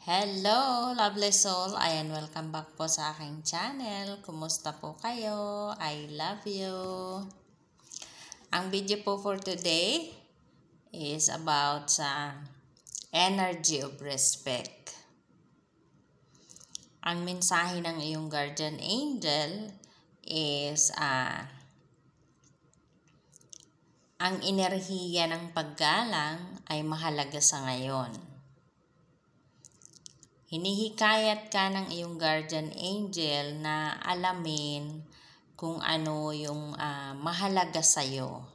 Hello, lovely soul! Ayan, welcome back po sa aking channel. Kumusta po kayo? I love you! Ang video po for today is about sa energy of respect. Ang mensahe ng iyong guardian angel is uh, ang enerhiya ng paggalang ay mahalaga sa ngayon hinihikayat ka ng iyong guardian angel na alamin kung ano yung uh, mahalaga sa iyo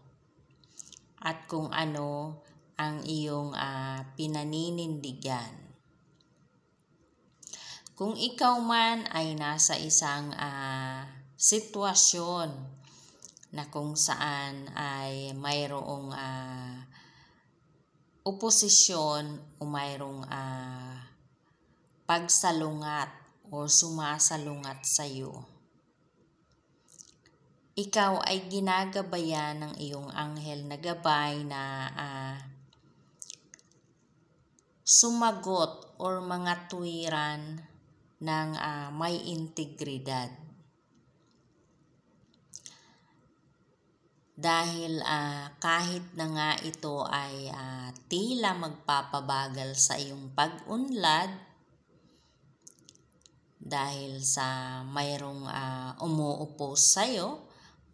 at kung ano ang iyong uh, pinaninindigan. Kung ikaw man ay nasa isang uh, sitwasyon na kung saan ay mayroong uh, oposisyon o mayroong uh, pagsalungat o sumasalungat sa iyo. Ikaw ay ginagabayan ng iyong anghel na gabay na uh, sumagot or mga tuwiran ng uh, may integridad. Dahil uh, kahit na nga ito ay uh, tila magpapabagal sa iyong pag-unlad, dahil sa mayroong uh, umuupo sa'yo,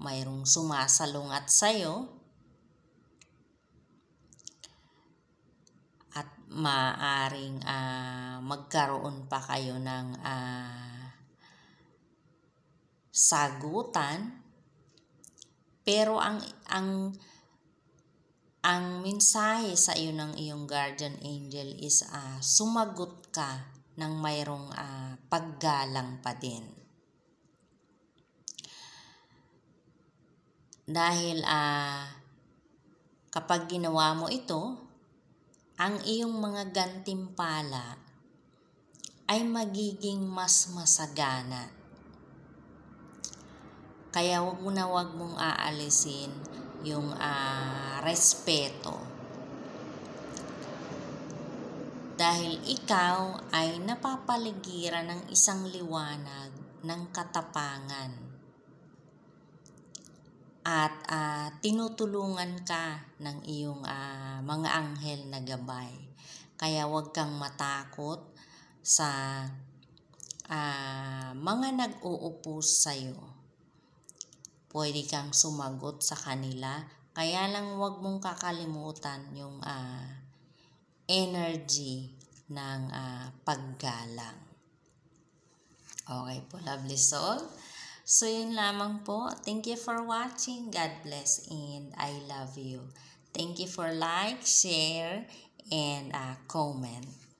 mayroong sumasalungat sa'yo, at maaring uh, magkaroon pa kayo ng uh, sagutan pero ang ang ang mensahe sa iyo ng iyong guardian angel is uh, sumagot ka ng mayroong uh, paggalang pa din. Dahil uh, kapag ginawa mo ito, ang iyong mga gantimpala ay magiging mas masagana. Kaya huwag mo na wag mong aalisin yung uh, respeto dahil ikaw ay napapaligiran ng isang liwanag ng katapangan at uh, tinutulungan ka ng iyong uh, mga anghel na gabay. Kaya huwag kang matakot sa uh, mga nag uupo sa iyo. Pwede kang sumagot sa kanila, kaya lang huwag mong kakalimutan yung uh, energy ng uh, paggalang. Okay po, lovely soul. So, yun lamang po. Thank you for watching. God bless and I love you. Thank you for like, share, and uh, comment.